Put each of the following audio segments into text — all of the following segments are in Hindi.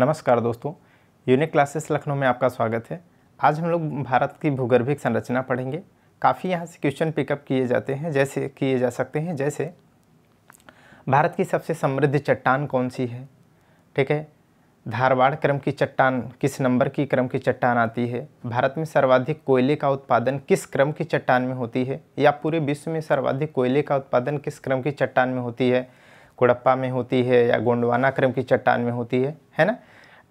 नमस्कार दोस्तों यूनिक क्लासेस लखनऊ में आपका स्वागत है आज हम लोग भारत की भूगर्भिक संरचना पढ़ेंगे काफ़ी यहाँ से क्वेश्चन पिकअप किए जाते हैं जैसे किए जा सकते हैं जैसे भारत की सबसे समृद्ध चट्टान कौन सी है ठीक है धारवाड़ क्रम की चट्टान किस नंबर की क्रम की चट्टान आती है भारत में सर्वाधिक कोयले का उत्पादन किस क्रम की चट्टान में होती है या पूरे विश्व में सर्वाधिक कोयले का उत्पादन किस क्रम की चट्टान में होती है कुड़प्पा में होती है या गोंडवाना क्रम की चट्टान में होती है है ना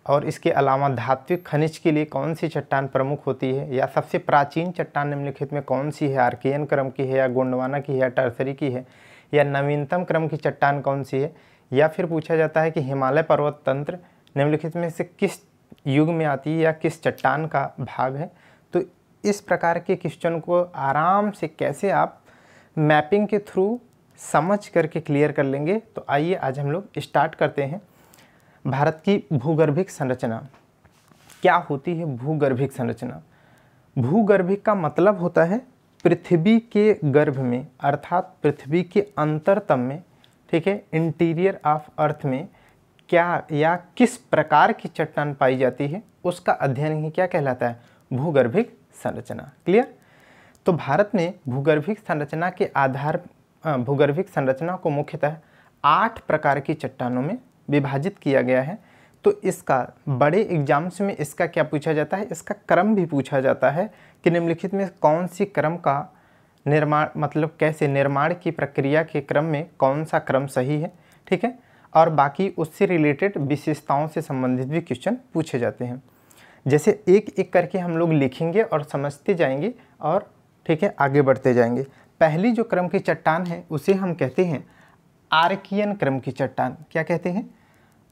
और इसके अलावा धात्विक खनिज के लिए कौन सी चट्टान प्रमुख होती है या सबसे प्राचीन चट्टान निम्नलिखित में कौन सी है आर्कियन क्रम की है या गोंडवाना की है या टर्सरी की है या नवीनतम क्रम की चट्टान कौन सी है या फिर पूछा जाता है कि हिमालय पर्वत तंत्र निम्नलिखित में से किस युग में आती है या किस चट्टान का भाग है तो इस प्रकार के क्वेश्चन को आराम से कैसे आप मैपिंग के थ्रू समझ करके क्लियर कर लेंगे तो आइए आज हम लोग स्टार्ट करते हैं भारत की भूगर्भिक संरचना क्या होती है भूगर्भिक संरचना भूगर्भिक का मतलब होता है पृथ्वी के गर्भ में अर्थात पृथ्वी के अंतरतम में ठीक है इंटीरियर ऑफ अर्थ में क्या या किस प्रकार की चट्टान पाई जाती है उसका अध्ययन ही क्या कहलाता है भूगर्भिक संरचना क्लियर तो भारत ने भूगर्भिक संरचना के आधार भूगर्भिक संरचना को मुख्यतः आठ प्रकार की चट्टानों में विभाजित किया गया है तो इसका बड़े एग्जाम्स में इसका क्या पूछा जाता है इसका क्रम भी पूछा जाता है कि निम्नलिखित में कौन सी क्रम का निर्माण मतलब कैसे निर्माण की प्रक्रिया के क्रम में कौन सा क्रम सही है ठीक है और बाकी उससे रिलेटेड विशेषताओं से संबंधित भी क्वेश्चन पूछे जाते हैं जैसे एक एक करके हम लोग लिखेंगे और समझते जाएंगे और ठीक है आगे बढ़ते जाएंगे पहली जो क्रम की चट्टान है उसे हम कहते हैं आर्कियन क्रम की चट्टान क्या कहते हैं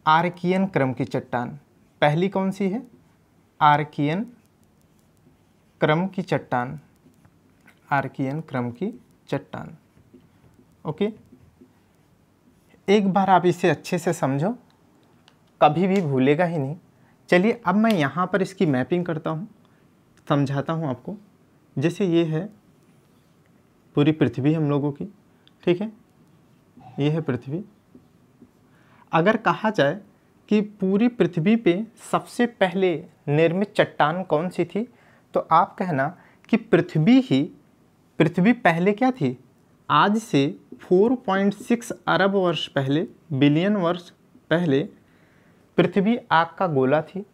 आर्कियन क्रम की चट्टान पहली कौन सी है आर्कियन क्रम की चट्टान आर्कियन क्रम की चट्टान ओके एक बार आप इसे अच्छे से समझो कभी भी भूलेगा ही नहीं चलिए अब मैं यहाँ पर इसकी मैपिंग करता हूँ समझाता हूँ आपको जैसे ये है पूरी पृथ्वी हम लोगों की ठीक है ये है पृथ्वी अगर कहा जाए कि पूरी पृथ्वी पे सबसे पहले निर्मित चट्टान कौन सी थी तो आप कहना कि पृथ्वी ही पृथ्वी पहले क्या थी आज से 4.6 अरब वर्ष पहले बिलियन वर्ष पहले पृथ्वी आग का गोला थी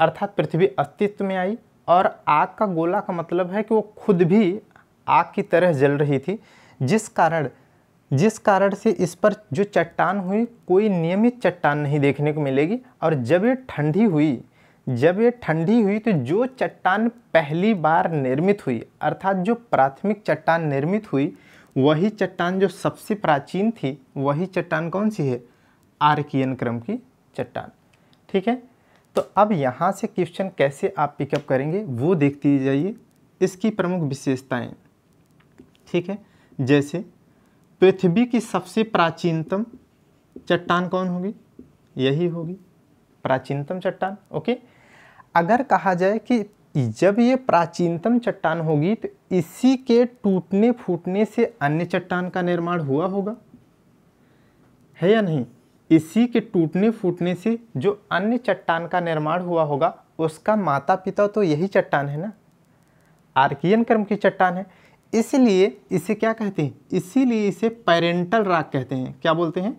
अर्थात पृथ्वी अस्तित्व में आई और आग का गोला का मतलब है कि वो खुद भी आग की तरह जल रही थी जिस कारण जिस कारण से इस पर जो चट्टान हुई कोई नियमित चट्टान नहीं देखने को मिलेगी और जब ये ठंडी हुई जब ये ठंडी हुई तो जो चट्टान पहली बार निर्मित हुई अर्थात जो प्राथमिक चट्टान निर्मित हुई वही चट्टान जो सबसे प्राचीन थी वही चट्टान कौन सी है आर्कियन क्रम की चट्टान ठीक है तो अब यहाँ से क्वेश्चन कैसे आप पिकअप करेंगे वो देखती जाइए इसकी प्रमुख विशेषताएँ ठीक है जैसे पृथ्वी की सबसे प्राचीनतम चट्टान कौन होगी यही होगी प्राचीनतम चट्टान ओके अगर कहा जाए कि जब ये प्राचीनतम चट्टान होगी तो इसी के टूटने फूटने से अन्य चट्टान का निर्माण हुआ होगा है या नहीं इसी के टूटने फूटने से जो अन्य चट्टान का निर्माण हुआ होगा उसका माता पिता तो यही चट्टान है ना आर्कियन क्रम की चट्टान है इसलिए इसे क्या कहते हैं इसीलिए इसे पैरेंटल राग कहते हैं क्या बोलते हैं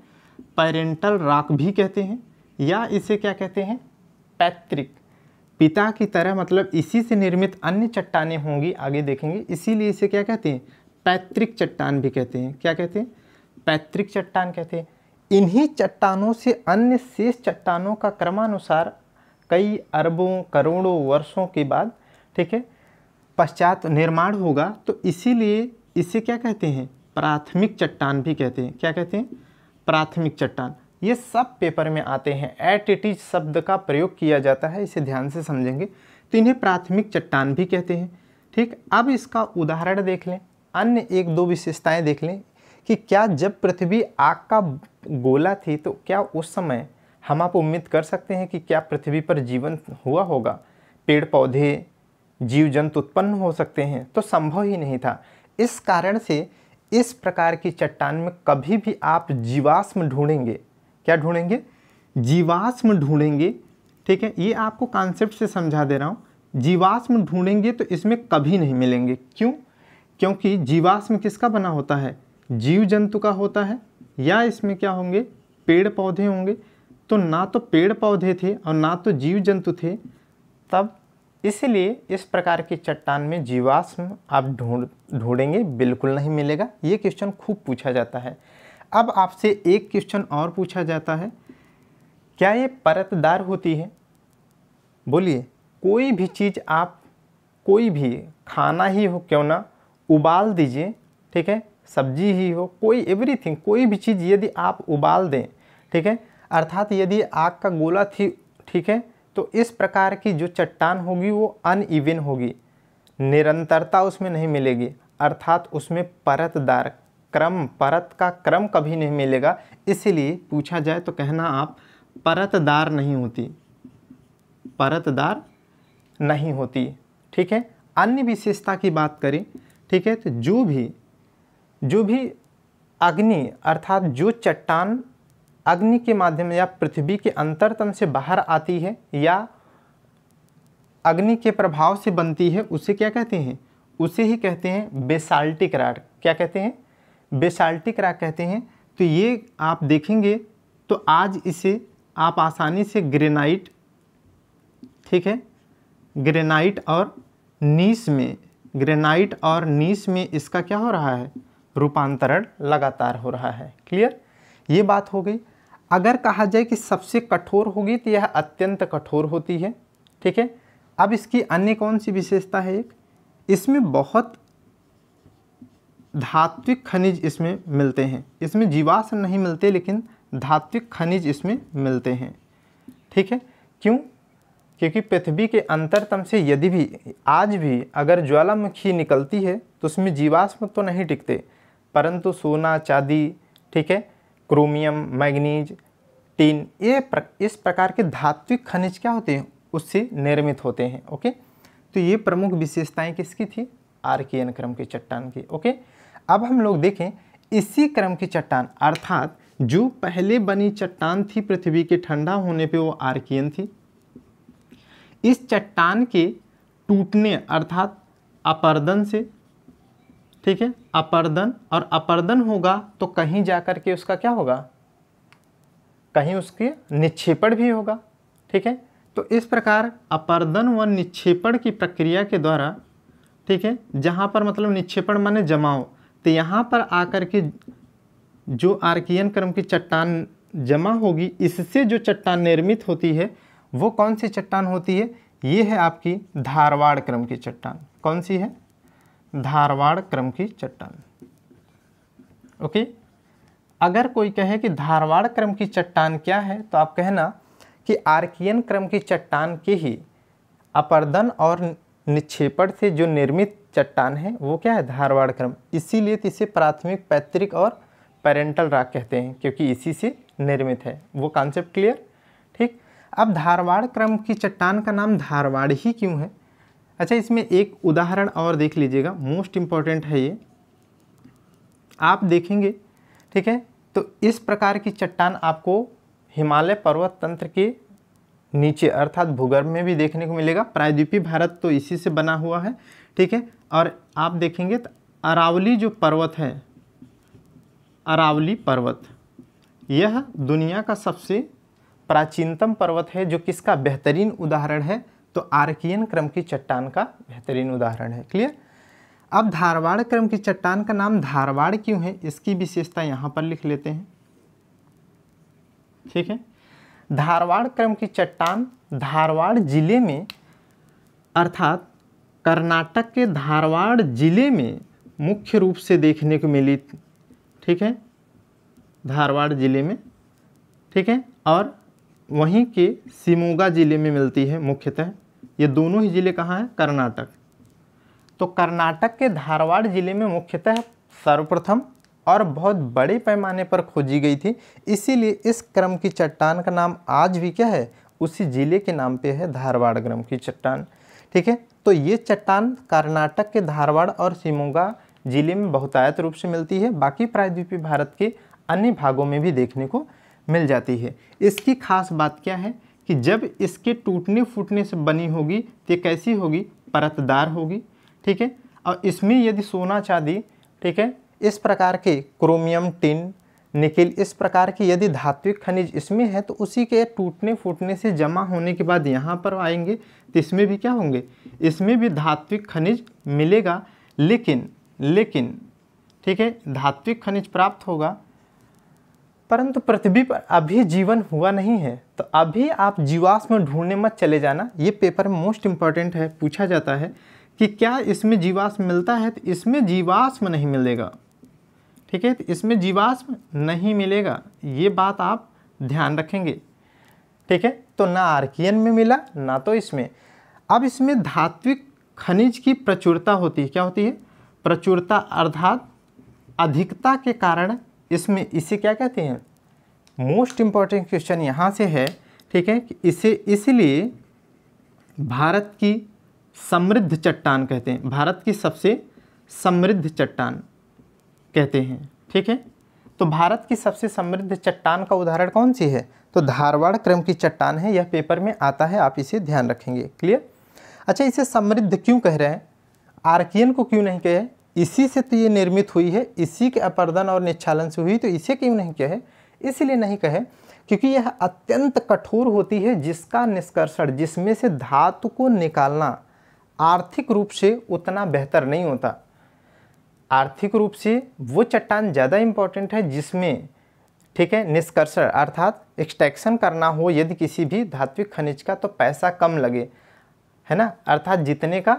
पैरेंटल राग भी कहते हैं या इसे क्या कहते हैं पैतृक पिता की तरह मतलब इसी से निर्मित अन्य चट्टानें होंगी आगे देखेंगे इसीलिए इसे क्या कहते हैं पैतृक चट्टान भी कहते हैं क्या कहते हैं पैतृक चट्टान कहते हैं इन्हीं चट्टानों से अन्य शेष चट्टानों का क्रमानुसार कई अरबों करोड़ों वर्षों के बाद ठीक है पश्चात निर्माण होगा तो इसीलिए इसे क्या कहते हैं प्राथमिक चट्टान भी कहते हैं क्या कहते हैं प्राथमिक चट्टान ये सब पेपर में आते हैं एट इट इज शब्द का प्रयोग किया जाता है इसे ध्यान से समझेंगे तो इन्हें प्राथमिक चट्टान भी कहते हैं ठीक अब इसका उदाहरण देख लें अन्य एक दो विशेषताएं देख लें कि क्या जब पृथ्वी आग का गोला थी तो क्या उस समय हम आप उम्मीद कर सकते हैं कि क्या पृथ्वी पर जीवन हुआ होगा पेड़ पौधे जीव जंतु उत्पन्न हो सकते हैं तो संभव ही नहीं था इस कारण से इस प्रकार की चट्टान में कभी भी आप जीवाश्म ढूंढेंगे क्या ढूंढेंगे जीवाश्म ढूंढेंगे ठीक है ये आपको कॉन्सेप्ट से समझा दे रहा हूँ जीवाश्म ढूंढेंगे तो इसमें कभी नहीं मिलेंगे क्यों क्योंकि जीवाश्म किसका बना होता है जीव जंतु का होता है या इसमें क्या होंगे पेड़ पौधे होंगे तो ना तो पेड़ पौधे थे और ना तो जीव जंतु थे तब इसलिए इस प्रकार की चट्टान में जीवाश्म आप ढूंढ ढूंढेंगे बिल्कुल नहीं मिलेगा ये क्वेश्चन खूब पूछा जाता है अब आपसे एक क्वेश्चन और पूछा जाता है क्या ये परतदार होती है बोलिए कोई भी चीज़ आप कोई भी खाना ही हो क्यों ना उबाल दीजिए ठीक है सब्जी ही हो कोई एवरीथिंग कोई भी चीज़ यदि आप उबाल दें ठीक है अर्थात यदि आग का गोला थी ठीक है तो इस प्रकार की जो चट्टान होगी वो अनइवन होगी निरंतरता उसमें नहीं मिलेगी अर्थात उसमें परतदार क्रम परत का क्रम कभी नहीं मिलेगा इसीलिए पूछा जाए तो कहना आप परतदार नहीं होती परतदार नहीं होती ठीक है अन्य विशेषता की बात करें ठीक है तो जो भी जो भी अग्नि अर्थात जो चट्टान अग्नि के माध्यम या पृथ्वी के अंतरतम से बाहर आती है या अग्नि के प्रभाव से बनती है उसे क्या कहते हैं उसे ही कहते हैं बेसाल्टिक राड क्या कहते हैं बेसाल्टिक राड कहते हैं तो ये आप देखेंगे तो आज इसे आप आसानी से ग्रेनाइट ठीक है ग्रेनाइट और नीस में ग्रेनाइट और नीस में इसका क्या हो रहा है रूपांतरण लगातार हो रहा है क्लियर ये बात हो गई अगर कहा जाए कि सबसे कठोर होगी तो यह अत्यंत कठोर होती है ठीक है अब इसकी अन्य कौन सी विशेषता है एक इसमें बहुत धात्विक खनिज इसमें मिलते हैं इसमें जीवाश्म नहीं मिलते लेकिन धात्विक खनिज इसमें मिलते हैं ठीक है क्यों क्योंकि पृथ्वी के अंतरतम से यदि भी आज भी अगर ज्वालामुखी निकलती है तो उसमें जीवाश्म तो नहीं टिकते परंतु सोना चांदी ठीक है क्रोमियम मैग्नीज टीन ये प्र, इस प्रकार के धात्विक खनिज क्या होते हैं उससे निर्मित होते हैं ओके तो ये प्रमुख विशेषताएं किसकी थी आर्कियन क्रम की चट्टान की ओके अब हम लोग देखें इसी क्रम की चट्टान अर्थात जो पहले बनी चट्टान थी पृथ्वी के ठंडा होने पे वो आर्कियन थी इस चट्टान के टूटने अर्थात अपर्दन से ठीक है अपर्दन और अपर्दन होगा तो कहीं जाकर के उसका क्या होगा कहीं उसके निक्षेपण भी होगा ठीक है तो इस प्रकार अपर्दन व निक्षेपण की प्रक्रिया के द्वारा ठीक है जहाँ पर मतलब निक्षेपण माने जमाव तो यहाँ पर आकर के जो आर्कियन क्रम की चट्टान जमा होगी इससे जो चट्टान निर्मित होती है वो कौन सी चट्टान होती है ये है आपकी धारवाड़ क्रम की चट्टान कौन सी है धारवाड़ क्रम की चट्टान ओके अगर कोई कहे कि धारवाड़ क्रम की चट्टान क्या है तो आप कहना कि आर्कियन क्रम की चट्टान के ही अपर्दन और निक्षेपण से जो निर्मित चट्टान है वो क्या है धारवाड़ क्रम इसीलिए तो इसे प्राथमिक पैतृक और पेरेंटल राग कहते हैं क्योंकि इसी से निर्मित है वो कॉन्सेप्ट क्लियर ठीक अब धारवाड़ क्रम की चट्टान का नाम धारवाड़ ही क्यों है अच्छा इसमें एक उदाहरण और देख लीजिएगा मोस्ट इम्पॉर्टेंट है ये आप देखेंगे ठीक है तो इस प्रकार की चट्टान आपको हिमालय पर्वत तंत्र के नीचे अर्थात भूगर्भ में भी देखने को मिलेगा प्रायद्वीपीय भारत तो इसी से बना हुआ है ठीक है और आप देखेंगे तो अरावली जो पर्वत है अरावली पर्वत यह दुनिया का सबसे प्राचीनतम पर्वत है जो किसका बेहतरीन उदाहरण है तो आर्कियन क्रम की चट्टान का बेहतरीन उदाहरण है क्लियर अब धारवाड़ क्रम की चट्टान का नाम धारवाड़ क्यों है इसकी विशेषता यहाँ पर लिख लेते हैं ठीक है धारवाड़ क्रम की चट्टान धारवाड़ जिले में अर्थात कर्नाटक के धारवाड़ जिले में मुख्य रूप से देखने को मिली ठीक है धारवाड़ जिले में ठीक है और वहीं के सिमोगा जिले में मिलती है मुख्यतः ये दोनों ही ज़िले कहाँ हैं कर्नाटक तो कर्नाटक के धारवाड़ ज़िले में मुख्यतः सर्वप्रथम और बहुत बड़े पैमाने पर खोजी गई थी इसीलिए इस क्रम की चट्टान का नाम आज भी क्या है उसी ज़िले के नाम पे है धारवाड़ क्रम की चट्टान ठीक है तो ये चट्टान कर्नाटक के धारवाड़ और शिमोगा ज़िले में बहुतायत रूप से मिलती है बाकी प्रायद्वीपीय भारत के अन्य भागों में भी देखने को मिल जाती है इसकी खास बात क्या है कि जब इसके टूटने फूटने से बनी होगी तो कैसी होगी परतदार होगी ठीक है और इसमें यदि सोना चांदी ठीक है इस प्रकार के क्रोमियम टिन निकिल इस प्रकार की यदि धात्विक खनिज इसमें है तो उसी के टूटने फूटने से जमा होने के बाद यहाँ पर आएंगे तो इसमें भी क्या होंगे इसमें भी धात्विक खनिज मिलेगा लेकिन लेकिन ठीक है धात्विक खनिज प्राप्त होगा परंतु पृथ्वी पर अभी जीवन हुआ नहीं है तो अभी आप जीवाश्म ढूंढने मत चले जाना ये पेपर मोस्ट इम्पॉर्टेंट है पूछा जाता है कि क्या इसमें जीवाश्म मिलता है तो इसमें जीवाश्म नहीं मिलेगा ठीक है तो इसमें जीवाश्म नहीं मिलेगा ये बात आप ध्यान रखेंगे ठीक है तो ना आर्कियन में मिला ना तो इसमें अब इसमें धात्विक खनिज की प्रचुरता होती है क्या होती है प्रचुरता अर्थात अधिकता के कारण इसमें इसे क्या कहते हैं मोस्ट इम्पॉर्टेंट क्वेश्चन यहाँ से है ठीक है कि इसे इसलिए भारत की समृद्ध चट्टान कहते हैं भारत की सबसे समृद्ध चट्टान कहते हैं ठीक है तो भारत की सबसे समृद्ध चट्टान का उदाहरण कौन सी है तो धारवाड़ क्रम की चट्टान है यह पेपर में आता है आप इसे ध्यान रखेंगे क्लियर अच्छा इसे समृद्ध क्यों कह रहे हैं आर्कियन को क्यों नहीं कहे इसी से तो ये निर्मित हुई है इसी के अपर्दन और निच्छालन से हुई तो इसे क्यों नहीं कहे इसलिए नहीं कहे क्योंकि यह अत्यंत कठोर होती है जिसका निष्कर्षण जिसमें से धातु को निकालना आर्थिक रूप से उतना बेहतर नहीं होता आर्थिक रूप से वो चट्टान ज़्यादा इम्पॉर्टेंट है जिसमें ठीक है निष्कर्षण अर्थात एक्सट्रैक्शन करना हो यदि किसी भी धात्विक खनिज का तो पैसा कम लगे है ना अर्थात जितने का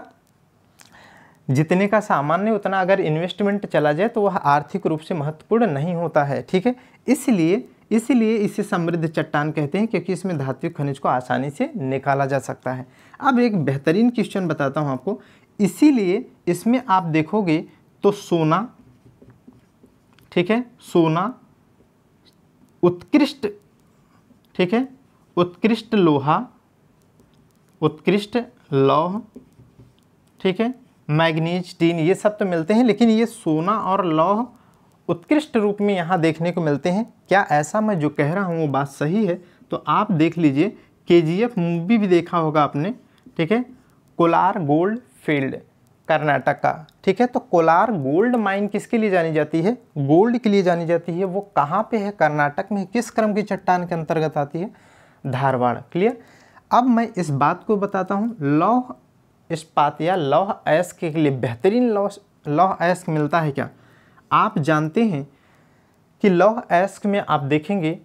जितने का सामान्य उतना अगर इन्वेस्टमेंट चला जाए तो वह आर्थिक रूप से महत्वपूर्ण नहीं होता है ठीक है इसलिए इसलिए इसे समृद्ध चट्टान कहते हैं क्योंकि इसमें धात्विक खनिज को आसानी से निकाला जा सकता है अब एक बेहतरीन क्वेश्चन बताता हूँ आपको इसीलिए इसमें आप देखोगे तो सोना ठीक है सोना उत्कृष्ट ठीक है उत्कृष्ट लोहा उत्कृष्ट लौह ठीक है मैग्नीज टीन ये सब तो मिलते हैं लेकिन ये सोना और लौह उत्कृष्ट रूप में यहाँ देखने को मिलते हैं क्या ऐसा मैं जो कह रहा हूँ वो बात सही है तो आप देख लीजिए के जी एफ मूवी भी देखा होगा आपने ठीक है कोलार गोल्ड फील्ड कर्नाटक का ठीक है तो कोलार गोल्ड माइन किसके लिए जानी जाती है गोल्ड के लिए जानी जाती है वो कहाँ पे है कर्नाटक में किस क्रम की चट्टान के अंतर्गत आती है धारवाड़ क्लियर अब मैं इस बात को बताता हूँ लौह इस्पात या लौह ऐस के लिए बेहतरीन लौह लौह ऐस मिलता है क्या आप जानते हैं कि लौह अयस्क में आप देखेंगे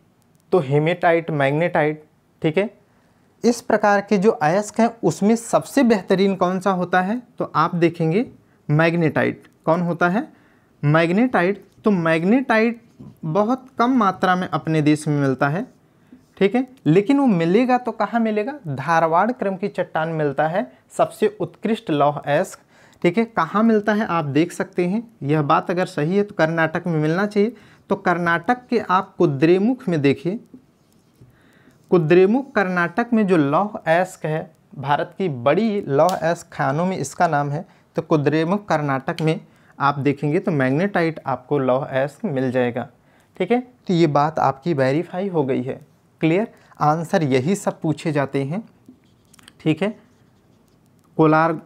तो हेमेटाइट मैग्नेटाइट ठीक है इस प्रकार के जो अयस्क हैं उसमें सबसे बेहतरीन कौन सा होता है तो आप देखेंगे मैग्नेटाइट कौन होता है मैग्नेटाइट तो मैग्नेटाइट बहुत कम मात्रा में अपने देश में मिलता है ठीक है लेकिन वो मिलेगा तो कहाँ मिलेगा धारवाड़ क्रम की चट्टान मिलता है सबसे उत्कृष्ट लौह एस्क ठीक है कहाँ मिलता है आप देख सकते हैं यह बात अगर सही है तो कर्नाटक में मिलना चाहिए तो कर्नाटक के आप कुद्रेमुख में देखिए कुद्रेमुख कर्नाटक में जो लौह एस्क है भारत की बड़ी लौह एस्क खानों में इसका नाम है तो कुद्रेमुख कर्नाटक में आप देखेंगे तो मैग्नेटाइट आपको लौह एस्क मिल जाएगा ठीक है तो ये बात आपकी वेरीफाई हो गई है क्लियर आंसर यही सब पूछे जाते हैं ठीक है कोलार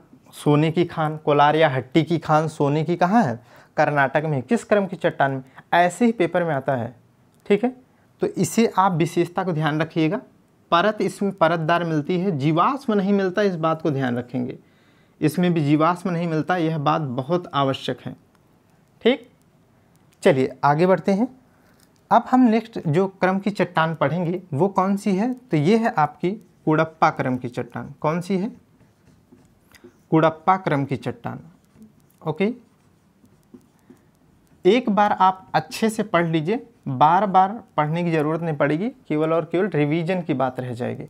सोने की खान कोलार या हट्टी की खान सोने की कहाँ है कर्नाटक में किस क्रम की चट्टान में ऐसे ही पेपर में आता है ठीक है तो इसे आप विशेषता को ध्यान रखिएगा परत इसमें परतदार मिलती है जीवाश्म नहीं मिलता इस बात को ध्यान रखेंगे इसमें भी जीवाश्म नहीं मिलता यह बात बहुत आवश्यक है ठीक चलिए आगे बढ़ते हैं अब हम नेक्स्ट जो क्रम की चट्टान पढ़ेंगे वो कौन सी है तो ये है आपकी कुड़प्पा क्रम की चट्टान कौन सी है कुड़प्पा क्रम की चट्टान ओके एक बार आप अच्छे से पढ़ लीजिए बार बार पढ़ने की ज़रूरत नहीं पड़ेगी केवल और केवल रिवीजन की बात रह जाएगी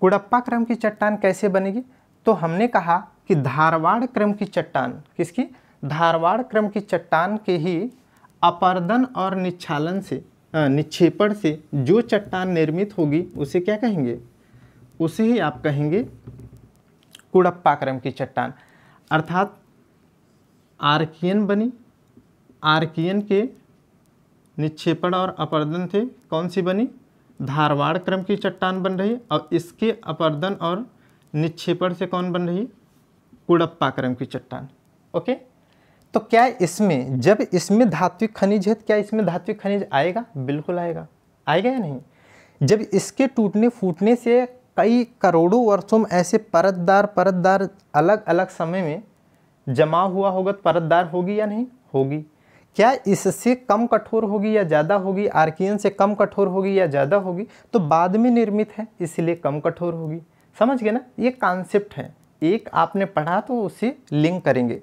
कुड़प्पा क्रम की चट्टान कैसे बनेगी तो हमने कहा कि धारवाड़ क्रम की चट्टान किसकी धारवाड़ क्रम की चट्टान के ही अपर्दन और निच्छालन से निक्षेपण से जो चट्टान निर्मित होगी उसे क्या कहेंगे उसे ही आप कहेंगे कुड़प्पा क्रम की चट्टान अर्थात आर्कियन बनी आर्कियन के निक्षेपण और अपर्दन थे कौन सी बनी धारवाड़ क्रम की चट्टान बन रही और इसके अपर्दन और निक्षेपण से कौन बन रही कुड़प्पा क्रम की चट्टान ओके तो क्या इसमें जब इसमें धात्विक खनिज है तो क्या इसमें धात्विक खनिज आएगा बिल्कुल आएगा आएगा या नहीं जब इसके टूटने फूटने से कई करोड़ों वर्षों में ऐसे परतदार परतदार अलग अलग समय में जमा हुआ होगा तो परतदार होगी या नहीं होगी क्या इससे कम कठोर होगी या ज़्यादा होगी आर्कियन से कम कठोर होगी या ज़्यादा होगी तो बाद में निर्मित है इसलिए कम कठोर होगी समझ गए ना ये कॉन्सेप्ट है एक आपने पढ़ा तो उसे लिंक करेंगे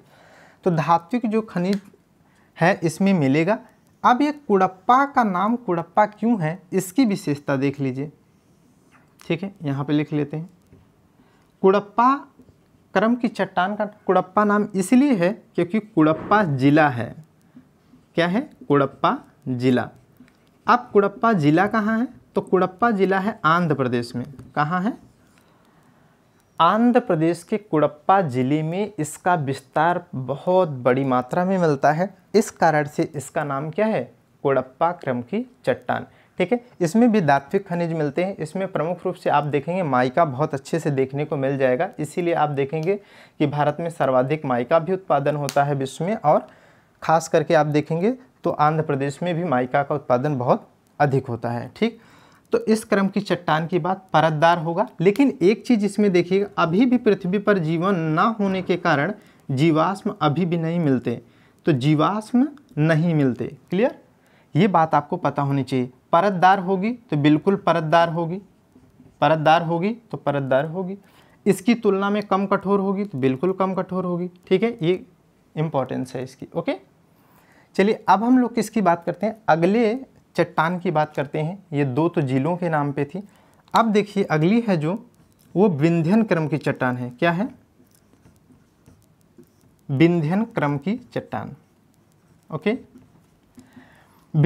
तो धात्विक जो खनिज है इसमें मिलेगा अब ये कुड़प्पा का नाम कुड़प्पा क्यों है इसकी विशेषता देख लीजिए ठीक है यहाँ पे लिख लेते हैं कुड़प्पा क्रम की चट्टान का कुड़प्पा नाम इसलिए है क्योंकि कुड़प्पा जिला है क्या है कुड़प्पा जिला अब कुड़प्पा जिला कहाँ है तो कुड़प्पा जिला है आंध्र प्रदेश में कहाँ है आंध्र प्रदेश के कुड़प्पा जिले में इसका विस्तार बहुत बड़ी मात्रा में मिलता है इस कारण से इसका नाम क्या है कुड़प्पा क्रम की चट्टान ठीक है इसमें भी दात्विक खनिज मिलते हैं इसमें प्रमुख रूप से आप देखेंगे माइका बहुत अच्छे से देखने को मिल जाएगा इसीलिए आप देखेंगे कि भारत में सर्वाधिक माइका भी उत्पादन होता है विश्व में और खास करके आप देखेंगे तो आंध्र प्रदेश में भी माइका का उत्पादन बहुत अधिक होता है ठीक तो इस क्रम की चट्टान की बात परतदार होगा लेकिन एक चीज़ इसमें देखिएगा अभी भी पृथ्वी पर जीवन ना होने के कारण जीवाश्म अभी भी नहीं मिलते तो जीवाश्म नहीं मिलते क्लियर ये बात आपको पता होनी चाहिए परतदार होगी तो बिल्कुल परतदार होगी परतदार होगी तो परतदार होगी इसकी तुलना में कम कठोर होगी तो बिल्कुल कम कठोर होगी ठीक है ये इंपॉर्टेंस है इसकी ओके चलिए अब हम लोग किसकी बात करते हैं अगले चट्टान की बात करते हैं ये दो तो झीलों के नाम पे थी अब देखिए अगली है जो वो विंध्यन क्रम की चट्टान है क्या है विंध्यन क्रम की चट्टान ओके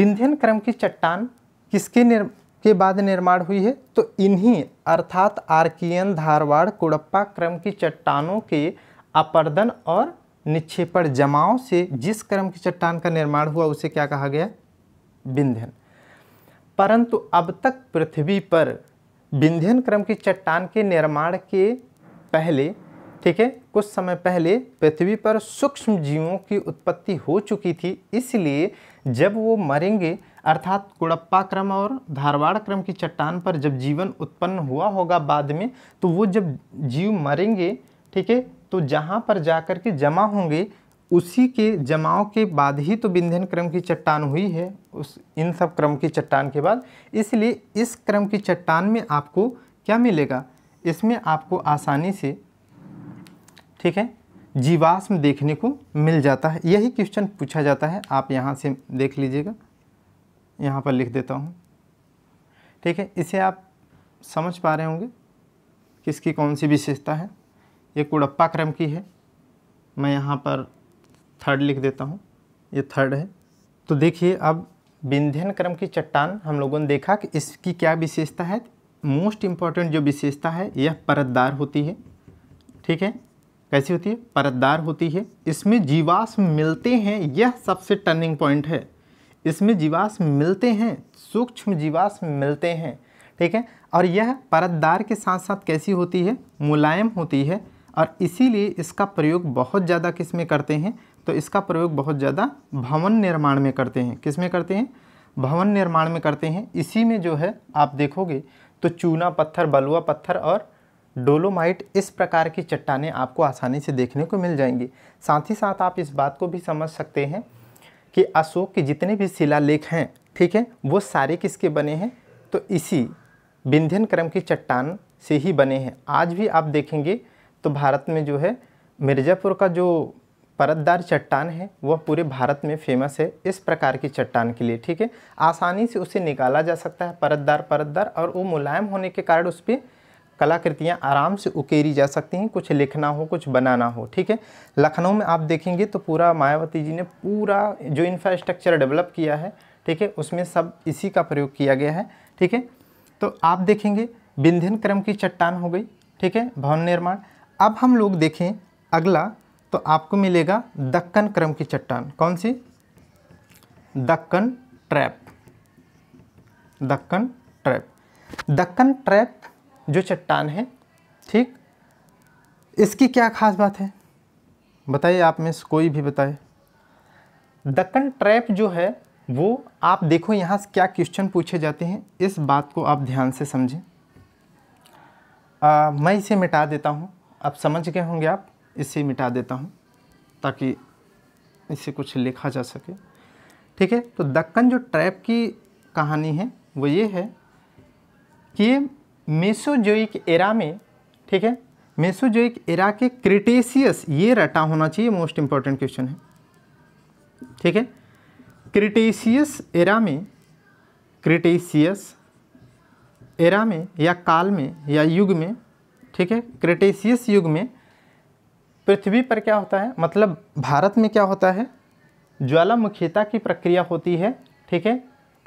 विंध्यन क्रम की चट्टान किसके निर् के बाद निर्माण हुई है तो इन्हीं अर्थात आर्कियन धारवाड़ कुड़प्पा क्रम की चट्टानों के अपर्दन और निक्षेपण जमाव से जिस क्रम की चट्टान का निर्माण हुआ उसे क्या कहा गया विंध्यन परंतु अब तक पृथ्वी पर विंध्यन क्रम की चट्टान के निर्माण के पहले ठीक है कुछ समय पहले पृथ्वी पर सूक्ष्म जीवों की उत्पत्ति हो चुकी थी इसलिए जब वो मरेंगे अर्थात कुड़प्पा क्रम और धारवाड़ क्रम की चट्टान पर जब जीवन उत्पन्न हुआ होगा बाद में तो वो जब जीव मरेंगे ठीक है तो जहाँ पर जाकर के जमा होंगे उसी के जमाव के बाद ही तो विंध्यन क्रम की चट्टान हुई है उस इन सब क्रम की चट्टान के बाद इसलिए इस क्रम की चट्टान में आपको क्या मिलेगा इसमें आपको आसानी से ठीक है जीवाश्म देखने को मिल जाता है यही क्वेश्चन पूछा जाता है आप यहाँ से देख लीजिएगा यहाँ पर लिख देता हूँ ठीक है इसे आप समझ पा रहे होंगे किसकी कौन सी विशेषता है ये कुड़प्पा क्रम की है मैं यहाँ पर थर्ड लिख देता हूँ ये थर्ड है तो देखिए अब विंध्यन क्रम की चट्टान हम लोगों ने देखा कि इसकी क्या विशेषता है मोस्ट इम्पॉर्टेंट जो विशेषता है यह परतदार होती है ठीक है कैसी होती है परतदार होती है इसमें जीवाश्म मिलते हैं यह सबसे टर्निंग पॉइंट है इसमें जीवाश्म मिलते हैं सूक्ष्म जीवाश्म मिलते हैं ठीक है और यह परतदार के साथ साथ कैसी होती है मुलायम होती है और इसीलिए इसका प्रयोग बहुत ज़्यादा किस में करते हैं तो इसका प्रयोग बहुत ज़्यादा भवन निर्माण में करते हैं किस में करते हैं भवन निर्माण में करते हैं इसी में जो है आप देखोगे तो चूना पत्थर बलुआ पत्थर और डोलोमाइट इस प्रकार की चट्टाने आपको आसानी से देखने को मिल जाएंगी साथ ही साथ आप इस बात को भी समझ सकते हैं कि अशोक के जितने भी शिलालेख हैं ठीक है वो सारे किसके बने हैं तो इसी विंध्यन क्रम की चट्टान से ही बने हैं आज भी आप देखेंगे तो भारत में जो है मिर्ज़ापुर का जो परतदार चट्टान है वह पूरे भारत में फेमस है इस प्रकार की चट्टान के लिए ठीक है आसानी से उसे निकाला जा सकता है परतदार परतदार और वो मुलायम होने के कारण उस पर कलाकृतियाँ आराम से उकेरी जा सकती हैं कुछ लिखना हो कुछ बनाना हो ठीक है लखनऊ में आप देखेंगे तो पूरा मायावती जी ने पूरा जो इंफ्रास्ट्रक्चर डेवलप किया है ठीक है उसमें सब इसी का प्रयोग किया गया है ठीक है तो आप देखेंगे विंध्यन क्रम की चट्टान हो गई ठीक है भवन निर्माण अब हम लोग देखें अगला तो आपको मिलेगा दक्कन क्रम की चट्टान कौन सी Deccan trap Deccan trap Deccan trap जो चट्टान है ठीक इसकी क्या खास बात है बताइए आप में कोई भी बताए दक्कन ट्रैप जो है वो आप देखो यहाँ से क्या क्वेश्चन पूछे जाते हैं इस बात को आप ध्यान से समझें मैं इसे मिटा देता हूँ अब समझ गए होंगे आप इसे मिटा देता हूँ ताकि इसे कुछ लिखा जा सके ठीक है तो दक्कन जो ट्रैप की कहानी है वो ये है कि मेसोजोइक एरा में ठीक है मेसोजोइक एरा के क्रिटेशियस ये रटा होना चाहिए मोस्ट इम्पॉर्टेंट क्वेश्चन है ठीक है क्रिटेशियस एरा में क्रिटेशियस एरा में या काल में या युग में ठीक है क्रिटेशियस युग में पृथ्वी पर क्या होता है मतलब भारत में क्या होता है ज्वालामुखीता की प्रक्रिया होती है ठीक है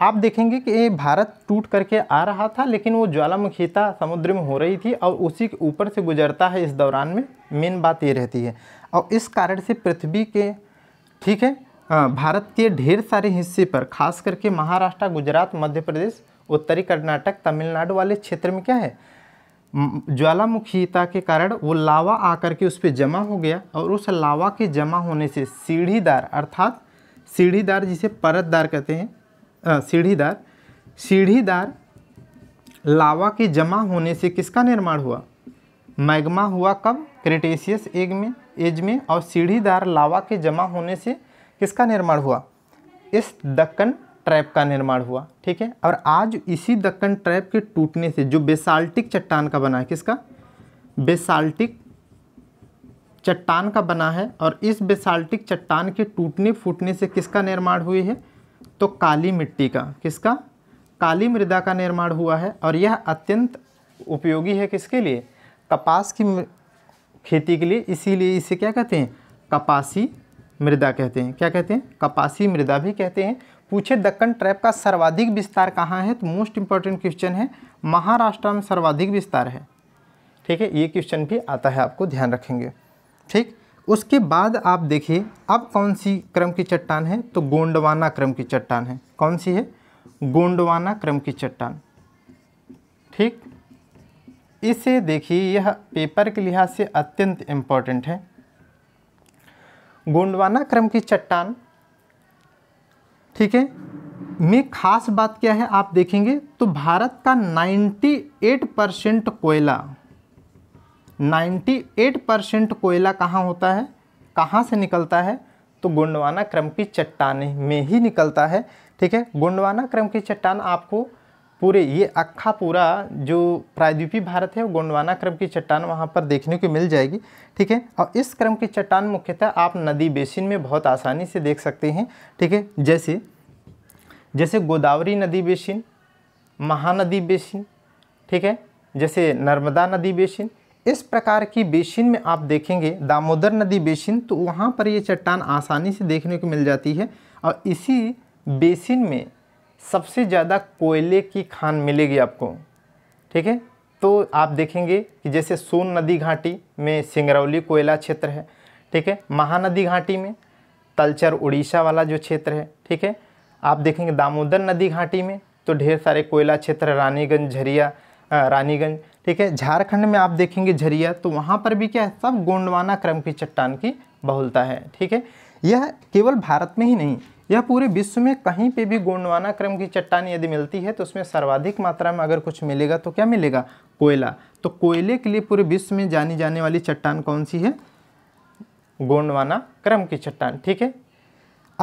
आप देखेंगे कि ये भारत टूट करके आ रहा था लेकिन वो ज्वालामुखीता समुद्र में हो रही थी और उसी के ऊपर से गुजरता है इस दौरान में मेन बात ये रहती है और इस कारण से पृथ्वी के ठीक है भारत के ढेर सारे हिस्से पर खास करके महाराष्ट्र गुजरात मध्य प्रदेश उत्तरी कर्नाटक तमिलनाडु वाले क्षेत्र में क्या है ज्वालामुखीता के कारण वो लावा आकर के उस पर जमा हो गया और उस लावा के जमा होने से सीढ़ीदार अर्थात सीढ़ीदार जिसे परतदार कहते हैं सीढ़ीदार सीढ़ीदार लावा के जमा होने से किसका निर्माण हुआ मैग्मा हुआ कब क्रिटेशियस एग में एज में और सीढ़ीदार लावा के जमा होने से किसका निर्माण हुआ इस दक्कन ट्रैप का निर्माण हुआ ठीक है और आज इसी दक्कन ट्रैप के टूटने से जो बेसाल्टिक चट्टान का बना है किसका बेसाल्टिक चट्टान का बना है और इस बेसाल्टिक चट्टान के टूटने फूटने से किसका निर्माण हुई है तो काली मिट्टी का किसका काली मृदा का निर्माण हुआ है और यह अत्यंत उपयोगी है किसके लिए कपास की खेती के लिए इसीलिए इसे क्या कहते हैं कपासी मृदा कहते हैं क्या कहते हैं कपासी मृदा भी कहते हैं पूछे दक्कन ट्रैप का सर्वाधिक विस्तार कहाँ है तो मोस्ट इंपॉर्टेंट क्वेश्चन है महाराष्ट्र में सर्वाधिक विस्तार है ठीक है ये क्वेश्चन भी आता है आपको ध्यान रखेंगे ठीक उसके बाद आप देखिए अब कौन सी क्रम की चट्टान है तो गोंडवाना क्रम की चट्टान है कौन सी है गोंडवाना क्रम की चट्टान ठीक इसे देखिए यह पेपर के लिहाज से अत्यंत इम्पॉर्टेंट है गोंडवाना क्रम की चट्टान ठीक है में खास बात क्या है आप देखेंगे तो भारत का 98 परसेंट कोयला 98 परसेंट कोयला कहाँ होता है कहाँ से निकलता है तो गोंडवाना क्रम की चट्टान में ही निकलता है ठीक है गोंडवाना क्रम की चट्टान आपको पूरे ये अक्खा पूरा जो प्रायद्वीपी भारत है वो गोंडवाना क्रम की चट्टान वहाँ पर देखने को मिल जाएगी ठीक है और इस क्रम की चट्टान मुख्यतः आप नदी बेसिन में बहुत आसानी से देख सकते हैं ठीक है जैसे जैसे गोदावरी नदी बेसिन महानदी बेसिन ठीक है जैसे नर्मदा नदी बेसिन इस प्रकार की बेसिन में आप देखेंगे दामोदर नदी बेसिन तो वहाँ पर ये चट्टान आसानी से देखने को मिल जाती है और इसी बेसिन में सबसे ज़्यादा कोयले की खान मिलेगी आपको ठीक है तो आप देखेंगे कि जैसे सोन नदी घाटी में सिंगरौली कोयला क्षेत्र है ठीक है महानदी घाटी में तलचर उड़ीसा वाला जो क्षेत्र है ठीक है आप देखेंगे दामोदर नदी घाटी में तो ढेर सारे कोयला क्षेत्र रानीगंज झरिया रानीगंज ठीक है झारखंड में आप देखेंगे झरिया तो वहाँ पर भी क्या है सब गोंडवाना क्रम की चट्टान की बहुलता है ठीक है यह केवल भारत में ही नहीं यह पूरे विश्व में कहीं पे भी गोंडवाना क्रम की चट्टान यदि मिलती है तो उसमें सर्वाधिक मात्रा में अगर कुछ मिलेगा तो क्या मिलेगा कोयला तो कोयले के लिए पूरे विश्व में जानी जाने वाली चट्टान कौन सी है गोंडवाना क्रम की चट्टान ठीक है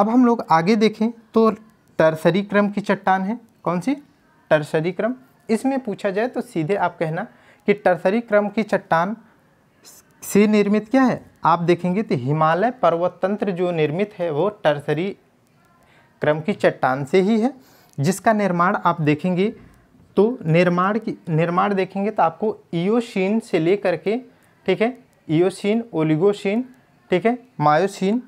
अब हम लोग आगे देखें तो टर्सरी क्रम की चट्टान है कौन सी टर्सरी क्रम इसमें पूछा जाए तो सीधे आप कहना कि टर्सरी क्रम की चट्टान से निर्मित क्या है आप देखेंगे तो हिमालय पर्वत तंत्र जो निर्मित है वो टर्सरी क्रम की चट्टान से ही है जिसका निर्माण आप देखेंगे तो निर्माण की निर्माण देखेंगे तो आपको ईओशीन से लेकर के ठीक है ईओशीन ओलिगोशीन ठीक है मायोशीन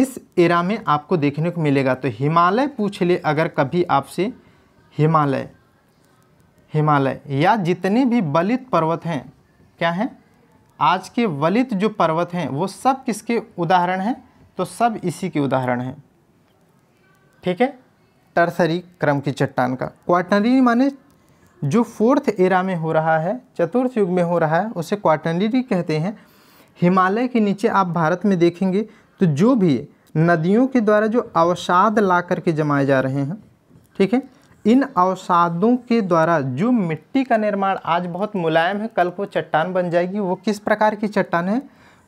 इस एरा में आपको देखने को मिलेगा तो हिमालय पूछ ले अगर कभी आपसे हिमालय हिमालय या जितने भी बलित पर्वत हैं क्या हैं आज के वलित जो पर्वत हैं वो सब किसके उदाहरण हैं तो सब इसी के उदाहरण हैं ठीक है टर्सरी क्रम की चट्टान का क्वाटनरी माने जो फोर्थ एरा में हो रहा है चतुर्थ युग में हो रहा है उसे क्वाटनरी कहते हैं हिमालय के नीचे आप भारत में देखेंगे तो जो भी नदियों के द्वारा जो अवसाद ला करके जमाए जा रहे हैं ठीक है इन अवसादों के द्वारा जो मिट्टी का निर्माण आज बहुत मुलायम है कल को चट्टान बन जाएगी वो किस प्रकार की चट्टान है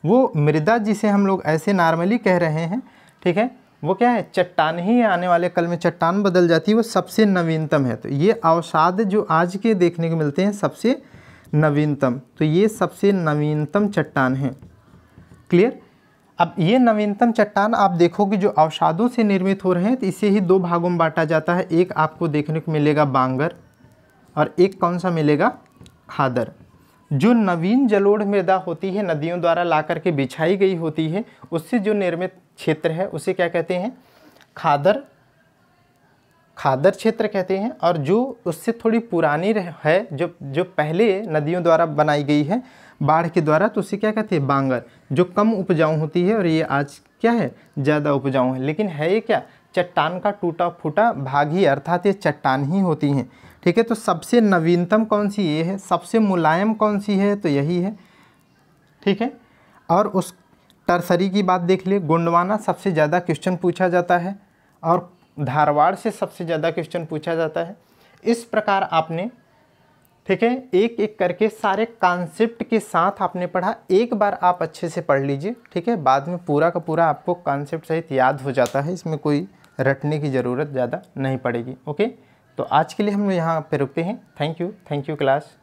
वो मृदा जिसे हम लोग ऐसे नॉर्मली कह रहे हैं ठीक है वो क्या है चट्टान ही आने वाले कल में चट्टान बदल जाती है वो सबसे नवीनतम है तो ये अवसाद जो आज के देखने को मिलते हैं सबसे नवीनतम तो ये सबसे नवीनतम चट्टान है क्लियर अब ये नवीनतम चट्टान आप देखोगे जो अवसादों से निर्मित हो रहे हैं तो इसे ही दो भागों में बांटा जाता है एक आपको देखने को मिलेगा बांगर और एक कौन सा मिलेगा खादर जो नवीन जलोढ़ मृदा होती है नदियों द्वारा ला के बिछाई गई होती है उससे जो निर्मित क्षेत्र है उसे क्या कहते हैं खादर खादर क्षेत्र कहते हैं और जो उससे थोड़ी पुरानी है जो जो पहले नदियों द्वारा बनाई गई है बाढ़ के द्वारा तो उसे क्या कहते हैं बांगर जो कम उपजाऊ होती है और ये आज क्या है ज़्यादा उपजाऊ है लेकिन है ये क्या चट्टान का टूटा फूटा भाग ही अर्थात ये चट्टान ही होती हैं ठीक है तो सबसे नवीनतम कौन सी ये है सबसे मुलायम कौन सी है तो यही है ठीक है और उस टर्सरी की बात देख लिए गोंडवाना सबसे ज़्यादा क्वेश्चन पूछा जाता है और धारवाड़ से सबसे ज़्यादा क्वेश्चन पूछा जाता है इस प्रकार आपने ठीक है एक एक करके सारे कॉन्सेप्ट के साथ आपने पढ़ा एक बार आप अच्छे से पढ़ लीजिए ठीक है बाद में पूरा का पूरा आपको कॉन्सेप्ट सहित याद हो जाता है इसमें कोई रटने की ज़रूरत ज़्यादा नहीं पड़ेगी ओके तो आज के लिए हम यहाँ पर रुकते हैं thank you thank you class